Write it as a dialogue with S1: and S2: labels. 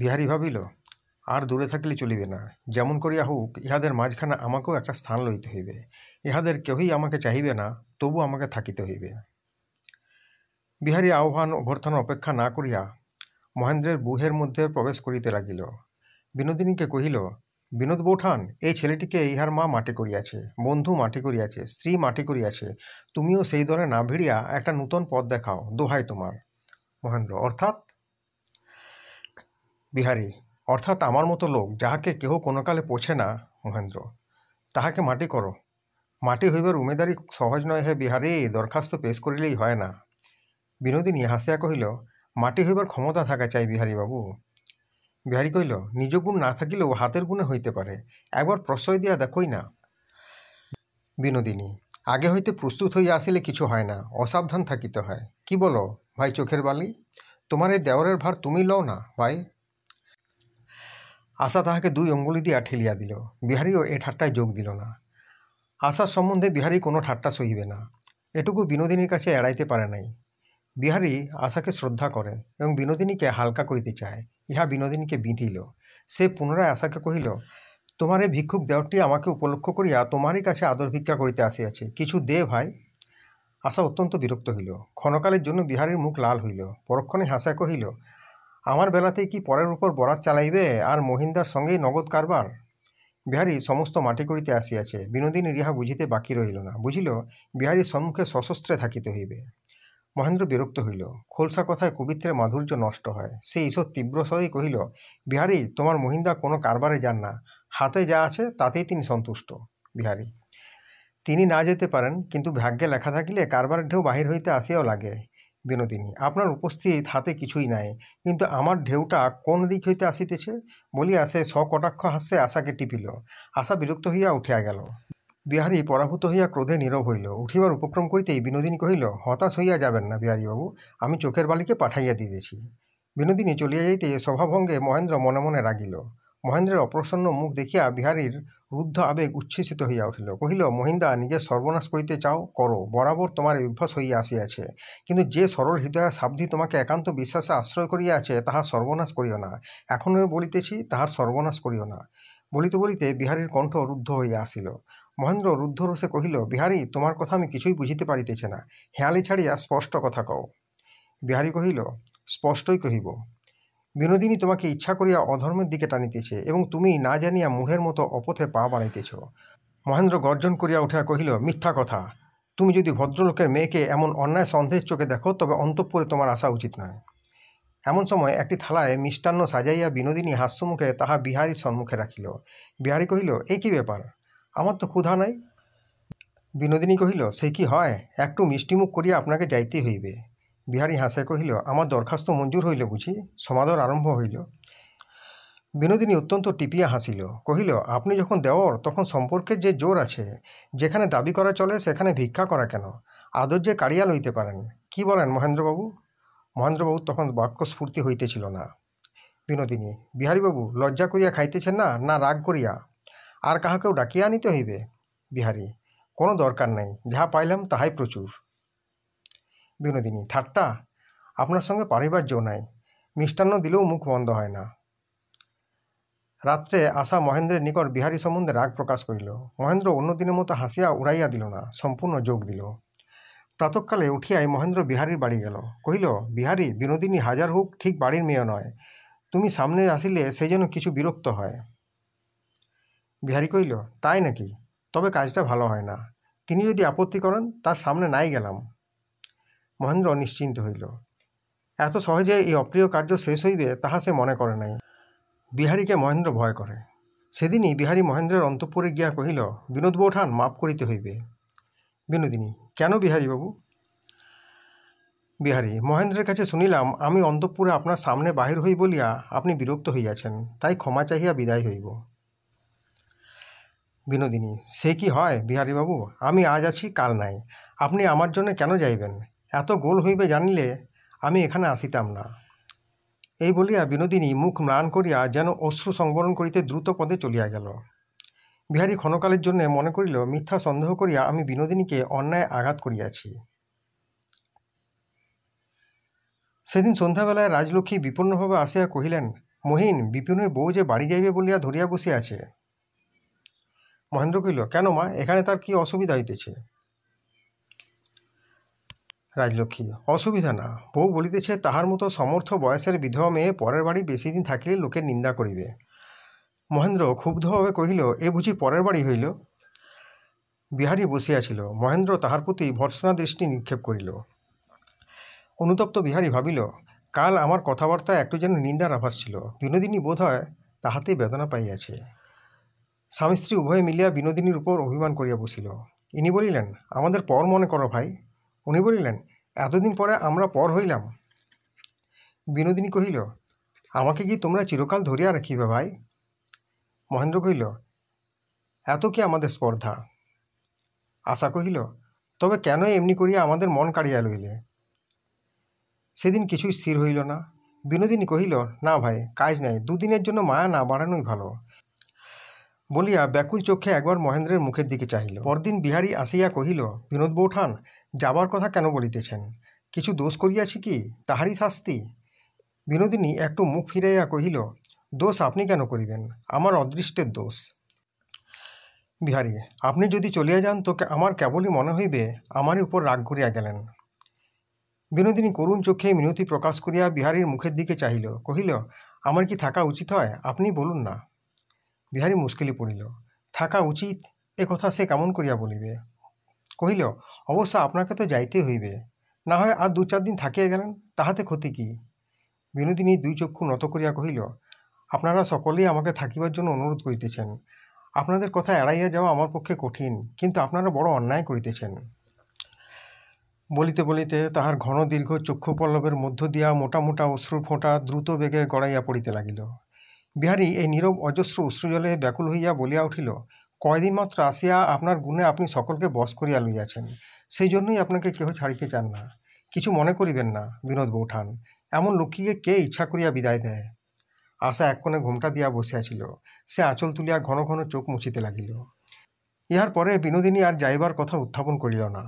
S1: বিহারী ভাবিল আর দূরে থাকিলে চলিবে না যেমন করিয়া হোক ইহাদের মাঝখানে আমাকেও একটা স্থান লইতে হইবে ইহাদের কেহই আমাকে চাহিবে না তবু আমাকে থাকিতে হইবে বিহারী আহ্বান অভ্যর্থনা অপেক্ষা না করিয়া মহেন্দ্রের বুহের মধ্যে প্রবেশ করিতে লাগিল বিনোদিনীকে কহিল বিনোদ বৌঠান এই ছেলেটিকে ইহার মা মাটি করিয়াছে বন্ধু মাটি করিয়াছে স্ত্রী মাটি করিয়াছে তুমিও সেই দলে না ভিড়িয়া একটা নূতন পথ দেখাও দোহাই তোমার মহেন্দ্র অর্থাৎ বিহারী অর্থাৎ আমার মতো লোক যাহাকে কেহ কোনোকালে পোছে না মহেন্দ্র তাহাকে মাটি করো মাটি হইবার উমেদারি সহজ নয় হে বিহারি দরখাস্ত পেশ করিলেই হয় না বিনোদিনী হাসিয়া কহিল মাটি হইবার ক্ষমতা থাকা চাই বিহারীবাবু বিহারি কহিল নিজ গুণ না থাকিলেও হাতের গুণে হইতে পারে একবার প্রশ্রয় দিয়া দেখই না বিনোদিনী আগে হইতে প্রস্তুত হইয়া আসিলে কিছু হয় না অসাবধান থাকিতে হয় কি বলো ভাই চোখের বালি তোমার এই দেওয়ারের ভার তুমি লও না ভাই আশা তাহাকে দুই অঙ্গুলি দিয়া ঠেলিয়া দিল বিহারীও এ ঠাট্টায় যোগ দিল না আশার সম্বন্ধে বিহারি কোনো ঠাট্টা সহিবে না এটুকু বিনোদিনীর কাছে এড়াইতে পারে নাই বিহারি আশাকে শ্রদ্ধা করে এবং বিনোদিনীকে হালকা করিতে চায় ইহা বিনোদিনীকে বিঁধিল সে পুনরায় আশাকে কহিল তোমার এই ভিক্ষুক দেওয়ারটি আমাকে উপলক্ষ করিয়া তোমারই কাছে আদর ভিক্ষা করিতে আসিয়াছে কিছু দে ভাই আশা অত্যন্ত বিরক্ত হইল ক্ষণকালের জন্য বিহারীর মুখ লাল হইল পরক্ষণে হাসা কহিল আমার বেলাতেই কি পরের উপর বরাত চালাইবে আর মহিন্দার সঙ্গেই নগদ কারবার বিহারী সমস্ত মাটি করিতে আসিয়াছে বিনোদিনী রিহা বুঝিতে বাকি রহিল না বুঝিল বিহারীর সম্মুখে সশস্ত্রে থাকিতে হইবে মহেন্দ্র বিরক্ত হইল খোলসা কথায় কবিত্রের মাধুর্য নষ্ট হয় সে ঈশ্বর তীব্র স্বরেই কহিল বিহারী তোমার মহিন্দা কোনো কারবারে যান না হাতে যা আছে তাতেই তিনি সন্তুষ্ট বিহারী তিনি না যেতে পারেন কিন্তু ভাগ্যে লেখা থাকিলে কারবারের ঢেউ বাহির হইতে আসিয়াও লাগে বিনোদিনী আপনার উপস্থিত হাতে কিছুই নাই কিন্তু আমার ঢেউটা কোন দিক হইতে আসিতেছে বলিয়া সে সকটাক্ষ হাস্যে আশাকে টিপিল আশা বিরক্ত হইয়া উঠিয়া গেল বিহারী পরাভূত হইয়া ক্রোধে নীরব হইল উঠিবার উপক্রম করিতেই বিনোদিনী কহিল হতাশ হইয়া যাবেন না বিহারীবাবু আমি চোখের বালিকে পাঠাইয়া দিতেছি বিনোদিনী চলিয়া যাইতে স্বভাবভঙ্গে মহেন্দ্র মনে মনে রাগিল মহেন্দ্রের অপ্রসন্ন মুখ দেখিয়া বিহারীর রুদ্ধ আবেগ উচ্ছ্বসিত হইয়া উঠিল কহিল মহিন্দা নিজের সর্বনাশ করিতে চাও করো বরাবর তোমার বিভ্যাস হইয়া আসিয়াছে কিন্তু যে সরল হৃদয়া সাবধি তোমাকে একান্ত বিশ্বাসে আশ্রয় করিয়াছে তাহার সর্বনাশ করিও না এখনও বলিতেছি তাহার সর্বনাশ করিও না বলিতে বলিতে বিহারীর কণ্ঠ রুদ্ধ হইয়া আসিল মহেন্দ্র রুদ্ধ রোষে কহিল বিহারী তোমার কথা আমি কিছুই বুঝিতে পারিতেছে না হেয়ালি ছাড়িয়া স্পষ্ট কথা কও বিহারী কহিল স্পষ্টই কহিব বিনোদিনী তোমাকে ইচ্ছা করিয়া অধর্মের দিকে টানিতেছে এবং তুমি না জানিয়া মুহের মতো অপথে পা বানাইতেছ মহেন্দ্র গর্জন করিয়া উঠিয়া কহিল মিথ্যা কথা তুমি যদি ভদ্রলোকের মেয়েকে এমন অন্যায় সন্দেহের চোখে দেখো তবে অন্তঃপুরে তোমার আসা উচিত নয় এমন সময় একটি থালায় মিষ্টান্ন সাজাইয়া বিনোদিনী হাস্যমুখে তাহা বিহারীর সম্মুখে রাখিল বিহারী কহিল এই কি ব্যাপার আমার তো ক্ষুধা নাই বিনোদিনী কহিল সে কি হয় একটু মিষ্টিমুখ করিয়া আপনাকে যাইতে হইবে বিহারী হাসে কহিল আমার দরখাস্ত মঞ্জুর হইল বুঝি সমাদর আরম্ভ হইল বিনোদিনী অত্যন্ত টিপিয়া হাসিল কহিল আপনি যখন দেওর তখন সম্পর্কের যে জোর আছে যেখানে দাবি করা চলে সেখানে ভিক্ষা করা কেন আদর যে কাড়িয়া লইতে পারেন কি বলেন মহেন্দ্রবাবু মহেন্দ্রবাবু তখন বাক্যস্ফূর্তি হইতেছিল না বিনোদিনী বিহারীবাবু লজ্জা করিয়া খাইতেছেন না না রাগ করিয়া আর কাহাকেও ডাকিয়া আনিতে হইবে বিহারী কোনো দরকার নাই যাহা পাইলাম তাহাই প্রচুর বিনোদিনী ঠাট্টা আপনার সঙ্গে পারিবার জো নাই মিষ্টান্ন দিলেও মুখ বন্ধ হয় না রাত্রে আশা মহেন্দ্রের নিকট বিহারী সম্বন্ধে রাগ প্রকাশ করিল মহেন্দ্র অন্যদিনের মতো হাসিয়া উড়াইয়া দিল না সম্পূর্ণ যোগ দিল প্রাতকালে উঠিয়াই মহেন্দ্র বিহারীর বাড়ি গেল কহিল বিহারী বিনোদিনী হাজার হোক ঠিক বাড়ির মেয়ে নয় তুমি সামনে আসিলে সেই জন্য কিছু বিরক্ত হয় বিহারী কহিল তাই নাকি তবে কাজটা ভালো হয় না তিনি যদি আপত্তি করেন তার সামনে নাই গেলাম মহেন্দ্র নিশ্চিন্ত হইল এত সহজে এই অপ্রিয় কার্য শেষ হইবে তাহা সে মনে করে নাই বিহারীকে মহেন্দ্র ভয় করে সেদিনই বিহারী মহেন্দ্রের অন্তঃপুরে গিয়া কহিল বিনোদ বৌঠান মাপ করিতে হইবে বিনোদিনী কেন বিহারীবাবু বিহারী মহেন্দ্রের কাছে শুনিলাম আমি অন্তঃপুরে আপনার সামনে বাহির হই বলিয়া আপনি বিরক্ত হইয়াছেন তাই ক্ষমা চাহিয়া বিদায় হইব বিনোদিনী সে কি হয় বিহারীবাবু আমি আজ আছি কাল নাই আপনি আমার জন্য কেন যাইবেন এত গোল হইবে জানিলে আমি এখানে আসিতাম না এই বলিয়া বিনোদিনী মুখ ম্লান করিয়া যেন অশ্রু সংবরণ করিতে দ্রুত পদে চলিয়া গেল বিহারী ক্ষণকালের জন্য মনে করিল মিথ্যা সন্দেহ করিয়া আমি বিনোদিনীকে অন্যায় আঘাত করিয়াছি সেদিন সন্ধ্যাবেলায় রাজলক্ষ্মী বিপন্নভাবে আসিয়া কহিলেন মহিন বিপিনের বউ যে বাড়ি যাইবে বলিয়া ধরিয়া বসিয়াছে মহেন্দ্র কহিল কেন মা এখানে তার কি অসুবিধা হইতেছে রাজলক্ষ্মী অসুবিধা না বউ বলিতেছে তাহার মতো সমর্থ বয়সের বিধবা মেয়ে পরের বাড়ি বেশি দিন থাকিলে লোকের নিন্দা করিবে মহেন্দ্র ক্ষুব্ধভাবে কহিল এ বুঝি পরের বাড়ি হইল বিহারী বসিয়াছিল মহেন্দ্র তাহার প্রতি ভর্সনা দৃষ্টি নিক্ষেপ করিল অনুতপ্ত বিহারী ভাবিল কাল আমার কথাবার্তা একটু যেন নিন্দার আভাস ছিল বিনোদিনী বোধ হয় তাহাতেই বেদনা পাইয়াছে স্বামী স্ত্রী উভয়ে মিলিয়া বিনোদিনীর উপর অভিমান করিয়া বসিল ইনি বলিলেন আমাদের পর মনে করো ভাই উনি বলিলেন এতদিন পরে আমরা পর হইলাম বিনোদিনী কহিল আমাকে কি তোমরা চিরকাল ধরিয়া রাখিবে ভাই মহেন্দ্র কহিল এত কি আমাদের স্পর্ধা আশা কহিল তবে কেন এমনি করিয়া আমাদের মন কাড়িয়া লইলে সেদিন কিছুই স্থির হইল না বিনোদিনী কহিল না ভাই কাজ নাই দুদিনের জন্য মায়া না বাড়ানোই ভালো বলিয়া ব্যাকুল চক্ষে একবার মহেন্দ্রের মুখের দিকে চাহিল পরদিন বিহারী আসিয়া কহিল বিনোদ বৌঠান যাবার কথা কেন বলিতেছেন কিছু দোষ করিয়াছি কি তাহারই শাস্তি বিনোদিনী একটু মুখ ফিরাইয়া কহিল দোষ আপনি কেন করিবেন আমার অদৃষ্টের দোষ বিহারী আপনি যদি চলিয়া যান তোকে আমার কেবলই মনে হইবে আমার উপর রাগ করিয়া গেলেন বিনোদিনী করুণ চোখে মিনতি প্রকাশ করিয়া বিহারীর মুখের দিকে চাহিল কহিল আমার কি থাকা উচিত হয় আপনি বলুন না বিহারী মুশকিলে পড়িল থাকা উচিত এ কথা সে কেমন করিয়া বলিবে কহিল অবশ্য আপনাকে তো যাইতে হইবে না হয় আর দু চার দিন থাকিয়া গেলেন তাহাতে ক্ষতি কি বিনোদিনী দুই চক্ষু নত করিয়া কহিল আপনারা সকলেই আমাকে থাকিবার জন্য অনুরোধ করিতেছেন আপনাদের কথা এড়াইয়া যাওয়া আমার পক্ষে কঠিন কিন্তু আপনারা বড় অন্যায় করিতেছেন বলিতে বলিতে তাহার ঘন দীর্ঘ চক্ষু পল্লবের মধ্য দিয়া মোটা মোটা অশ্রু ফোঁটা দ্রুত বেগে গড়াইয়া পড়িতে লাগিল বিহারী এই নীরব অজস্র উষ্ণজলে ব্যাকুল হইয়া বলিয়া উঠিল কয়দিন মাত্র আসিয়া আপনার গুণে আপনি সকলকে বশ করিয়া লইয়াছেন সেই জন্যই আপনাকে কেহ ছাড়িতে চান না কিছু মনে করিবেন না বিনোদ বৌঠান এমন লক্ষ্মীকে কে ইচ্ছা করিয়া বিদায় দেয় আশা এক কোণে ঘোমটা দিয়া বসিয়াছিল সে আঁচল তুলিয়া ঘন ঘন চোখ মুছিতে লাগিল ইহার পরে বিনোদিনী আর যাইবার কথা উত্থাপন করিল না